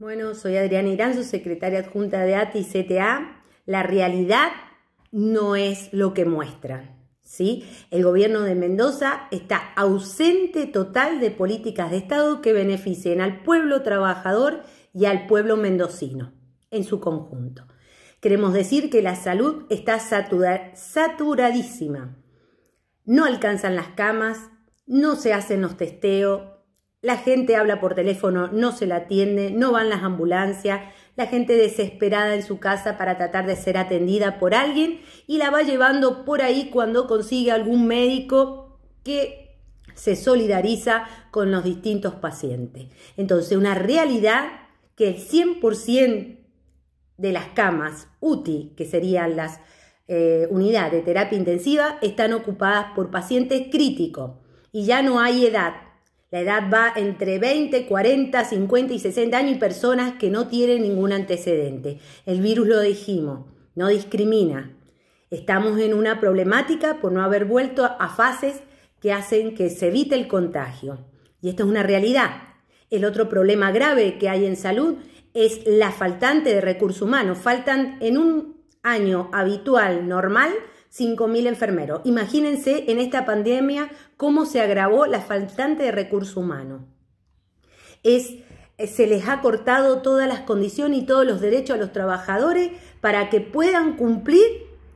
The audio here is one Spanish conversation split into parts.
Bueno, soy Adriana Iranzo, secretaria adjunta de ATI CTA. La realidad no es lo que muestra. ¿sí? El gobierno de Mendoza está ausente total de políticas de Estado que beneficien al pueblo trabajador y al pueblo mendocino en su conjunto. Queremos decir que la salud está saturadísima. No alcanzan las camas, no se hacen los testeos, la gente habla por teléfono, no se la atiende, no van las ambulancias, la gente desesperada en su casa para tratar de ser atendida por alguien y la va llevando por ahí cuando consigue algún médico que se solidariza con los distintos pacientes. Entonces, una realidad que el 100% de las camas UTI, que serían las eh, unidades de terapia intensiva, están ocupadas por pacientes críticos y ya no hay edad la edad va entre 20, 40, 50 y 60 años y personas que no tienen ningún antecedente. El virus lo dijimos, no discrimina. Estamos en una problemática por no haber vuelto a fases que hacen que se evite el contagio. Y esto es una realidad. El otro problema grave que hay en salud es la faltante de recursos humanos. Faltan en un año habitual, normal, 5.000 enfermeros. Imagínense en esta pandemia cómo se agravó la faltante de recurso humano. Es, eh, se les ha cortado todas las condiciones y todos los derechos a los trabajadores para que puedan cumplir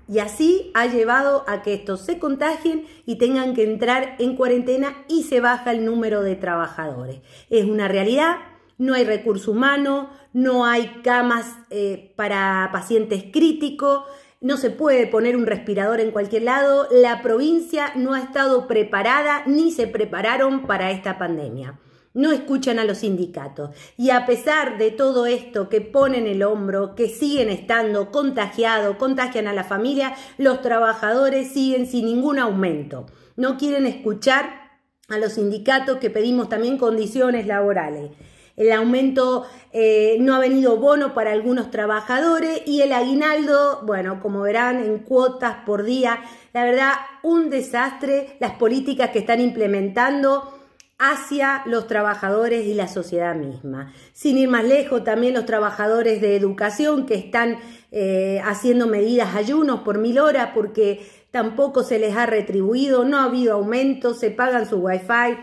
y así ha llevado a que estos se contagien y tengan que entrar en cuarentena y se baja el número de trabajadores. Es una realidad, no hay recurso humano, no hay camas eh, para pacientes críticos, no se puede poner un respirador en cualquier lado, la provincia no ha estado preparada ni se prepararon para esta pandemia. No escuchan a los sindicatos y a pesar de todo esto que ponen el hombro, que siguen estando contagiados, contagian a la familia, los trabajadores siguen sin ningún aumento. No quieren escuchar a los sindicatos que pedimos también condiciones laborales el aumento eh, no ha venido bono para algunos trabajadores y el aguinaldo, bueno, como verán, en cuotas por día. La verdad, un desastre las políticas que están implementando hacia los trabajadores y la sociedad misma. Sin ir más lejos, también los trabajadores de educación que están eh, haciendo medidas ayunos por mil horas porque tampoco se les ha retribuido, no ha habido aumento, se pagan su wifi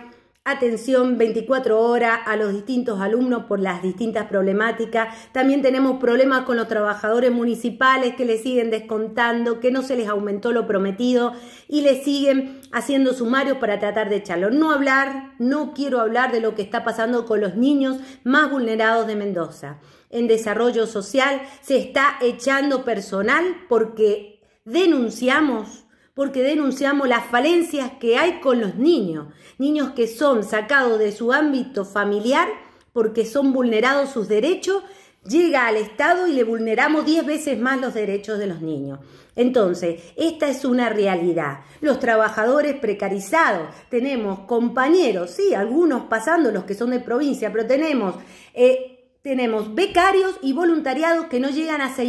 atención 24 horas a los distintos alumnos por las distintas problemáticas. También tenemos problemas con los trabajadores municipales que les siguen descontando, que no se les aumentó lo prometido y le siguen haciendo sumarios para tratar de echarlo. No hablar, no quiero hablar de lo que está pasando con los niños más vulnerados de Mendoza. En desarrollo social se está echando personal porque denunciamos porque denunciamos las falencias que hay con los niños, niños que son sacados de su ámbito familiar porque son vulnerados sus derechos, llega al Estado y le vulneramos 10 veces más los derechos de los niños. Entonces, esta es una realidad. Los trabajadores precarizados, tenemos compañeros, sí, algunos pasando los que son de provincia, pero tenemos... Eh, tenemos becarios y voluntariados que no llegan a 6.000,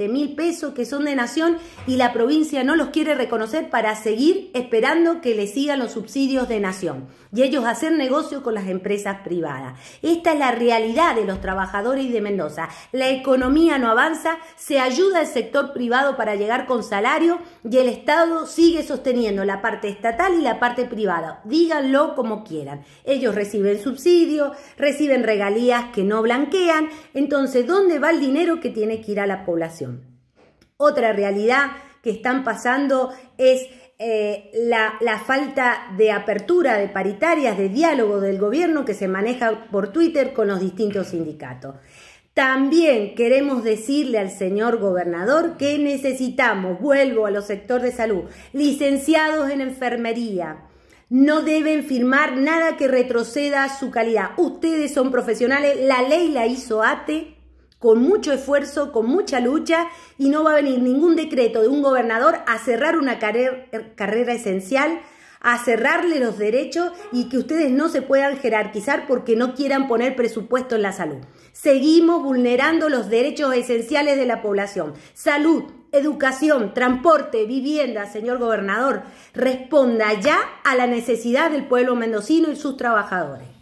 mil, mil pesos que son de nación y la provincia no los quiere reconocer para seguir esperando que les sigan los subsidios de nación y ellos hacer negocio con las empresas privadas. Esta es la realidad de los trabajadores de Mendoza. La economía no avanza, se ayuda al sector privado para llegar con salario y el Estado sigue sosteniendo la parte estatal y la parte privada. Díganlo como quieran. Ellos reciben subsidios, reciben regalías que no blanquean entonces ¿dónde va el dinero que tiene que ir a la población? Otra realidad que están pasando es eh, la, la, falta de apertura de paritarias, de diálogo del gobierno que se maneja por Twitter con los distintos sindicatos. También queremos decirle al señor gobernador que necesitamos, vuelvo a los sectores de salud, licenciados en enfermería, no deben firmar nada que retroceda su calidad. Ustedes son profesionales, la ley la hizo ATE con mucho esfuerzo, con mucha lucha, y no va a venir ningún decreto de un gobernador a cerrar una carrera esencial a cerrarle los derechos y que ustedes no se puedan jerarquizar porque no quieran poner presupuesto en la salud. Seguimos vulnerando los derechos esenciales de la población. Salud, educación, transporte, vivienda, señor gobernador, responda ya a la necesidad del pueblo mendocino y sus trabajadores.